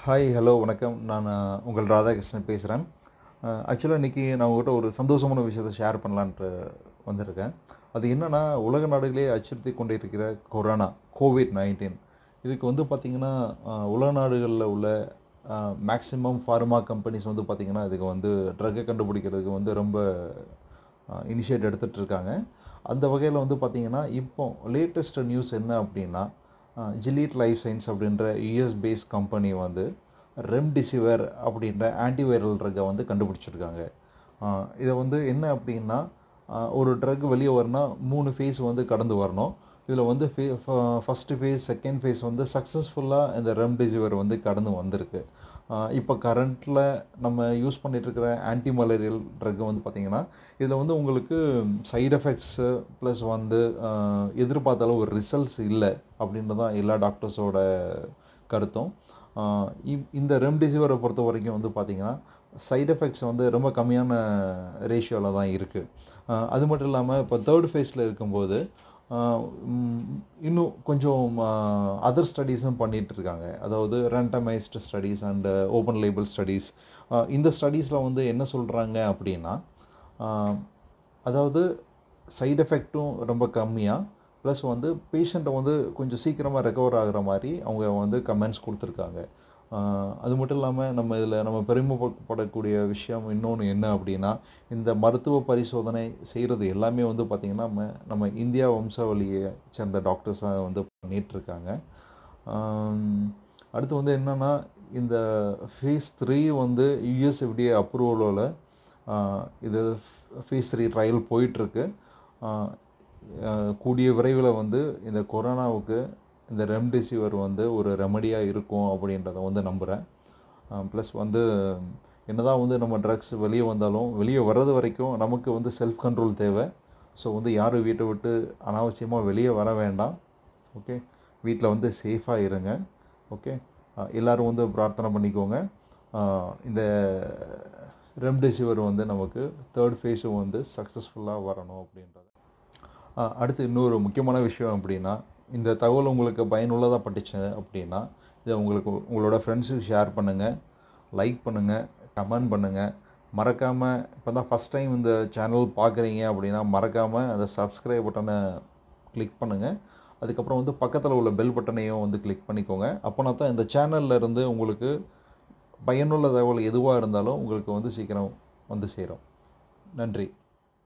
hi hello வணக்கம் நான் உங்கள் ராதாகிருஷ்ணன் பேசுகிறேன் ஆக்சுவலாக இன்றைக்கி நான் உங்கள்கிட்ட ஒரு சந்தோஷமான விஷயத்தை ஷேர் பண்ணலான்ட்டு வந்திருக்கேன் அது என்னென்னா உலக நாடுகளே அச்சுறுத்தி கொண்டு இருக்கிற கொரோனா கோவிட் நைன்டீன் இதுக்கு வந்து பார்த்திங்கன்னா உலக நாடுகளில் உள்ள மேக்ஸிமம் ஃபார்மா கம்பெனிஸ் வந்து பார்த்திங்கன்னா இதுக்கு வந்து ட்ரக்கை கண்டுபிடிக்கிறதுக்கு வந்து ரொம்ப இனிஷியேட் எடுத்துகிட்டு இருக்காங்க அந்த வகையில் வந்து பார்த்திங்கன்னா இப்போ லேட்டஸ்ட் நியூஸ் என்ன அப்படின்னா ஜிலீட் லைஃப் சயின்ஸ் அப்படின்ற யூஎஸ் பேஸ் கம்பெனி வந்து ரெம்டிசிவர் அப்படின்ற ஆன்டிவைரல் ட்ரக்கை வந்து கண்டுபிடிச்சிருக்காங்க இதை வந்து என்ன அப்படின்னா ஒரு ட்ரக் வெளியே வரணும்னா மூணு ஃபேஸ் வந்து கடந்து வரணும் இதில் வந்து ஃபே ஃபஸ்ட்டு ஃபேஸ் செகண்ட் ஃபேஸ் வந்து சக்ஸஸ்ஃபுல்லாக இந்த ரெம்டெசிவர் வந்து கடந்து வந்திருக்கு இப்போ கரண்ட்டில் நம்ம யூஸ் பண்ணிகிட்ருக்கிற ஆன்டி மலேரியல் ட்ரக் வந்து பார்த்திங்கன்னா இதில் வந்து உங்களுக்கு சைடு எஃபெக்ட்ஸு ப்ளஸ் வந்து எதிர்பார்த்த அளவு ஒரு ரிசல்ட்ஸ் இல்லை அப்படின்றது தான் எல்லா டாக்டர்ஸோட கருத்தும் இந்த ரெம்டெசிவரை பொறுத்த வரைக்கும் வந்து பார்த்திங்கன்னா சைடு எஃபெக்ட்ஸ் வந்து ரொம்ப கம்மியான ரேஷியோவில் தான் இருக்குது அது மட்டும் இல்லாமல் இப்போ தேர்ட் ஃபேஸில் இருக்கும்போது இன்னும் கொஞ்சம் அதர் ஸ்டடீஸும் இருக்காங்க அதாவது randomised studies and open label studies இந்த ஸ்டடீஸில் வந்து என்ன சொல்கிறாங்க அப்படின்னா அதாவது சைடு எஃபெக்ட்டும் ரொம்ப கம்மியாக ப்ளஸ் வந்து பேஷண்ட்டை வந்து கொஞ்சம் சீக்கிரமாக ரெக்கவர் ஆகிற மாதிரி அவங்க வந்து கமெண்ட்ஸ் கொடுத்துருக்காங்க அது மட்டும் இல்லாமல் நம்ம இதில் நம்ம பெருமைப்படக்கூடிய விஷயம் இன்னொன்று என்ன அப்படின்னா இந்த மருத்துவ பரிசோதனை செய்கிறது எல்லாமே வந்து பார்த்திங்கன்னா நம்ம நம்ம இந்தியா வம்சாவளியை சேர்ந்த டாக்டர்ஸாக வந்து பண்ணிகிட்ருக்காங்க அடுத்து வந்து என்னென்னா இந்த ஃபேஸ் த்ரீ வந்து யூஎஸ்எஃப்டிஏ அப்ரூவலோட இது ஃபேஸ் த்ரீ ட்ரையல் போயிட்டுருக்கு கூடிய விரைவில் வந்து இந்த கொரோனாவுக்கு இந்த ரெம்டெசிவர் வந்து ஒரு ரெமடியாக இருக்கும் அப்படின்றத வந்து நம்புகிறேன் ப்ளஸ் வந்து என்ன தான் வந்து நம்ம ட்ரக்ஸ் வெளியே வந்தாலும் வெளியே வர்றது வரைக்கும் நமக்கு வந்து செல்ஃப் கண்ட்ரோல் தேவை ஸோ வந்து யாரும் வீட்டை விட்டு அனாவசியமாக வெளியே வர வேண்டாம் ஓகே வீட்டில் வந்து சேஃபாக இருங்க ஓகே எல்லோரும் வந்து பிரார்த்தனை பண்ணிக்கோங்க இந்த ரெம்டெசிவர் வந்து நமக்கு தேர்ட் ஃபேஸும் வந்து சக்ஸஸ்ஃபுல்லாக வரணும் அப்படின்றது அடுத்து இன்னொரு முக்கியமான விஷயம் அப்படின்னா இந்த தகவல் உங்களுக்கு பயனுள்ளதாக பட்டுச்சு அப்படின்னா இதை உங்களுக்கு உங்களோட ஃப்ரெண்ட்ஸுக்கு ஷேர் பண்ணுங்கள் லைக் பண்ணுங்கள் கமெண்ட் பண்ணுங்கள் மறக்காமல் இப்போ தான் ஃபஸ்ட் டைம் இந்த சேனல் பார்க்குறீங்க அப்படின்னா மறக்காமல் அந்த சப்ஸ்கிரைப் பட்டனை கிளிக் பண்ணுங்கள் அதுக்கப்புறம் வந்து பக்கத்தில் உள்ள பெல் பட்டனையும் வந்து கிளிக் பண்ணிக்கோங்க அப்போனா தான் இந்த சேனலில் இருந்து உங்களுக்கு பயனுள்ள தகவல் எதுவாக இருந்தாலும் உங்களுக்கு வந்து சீக்கிரம் வந்து சேரும் நன்றி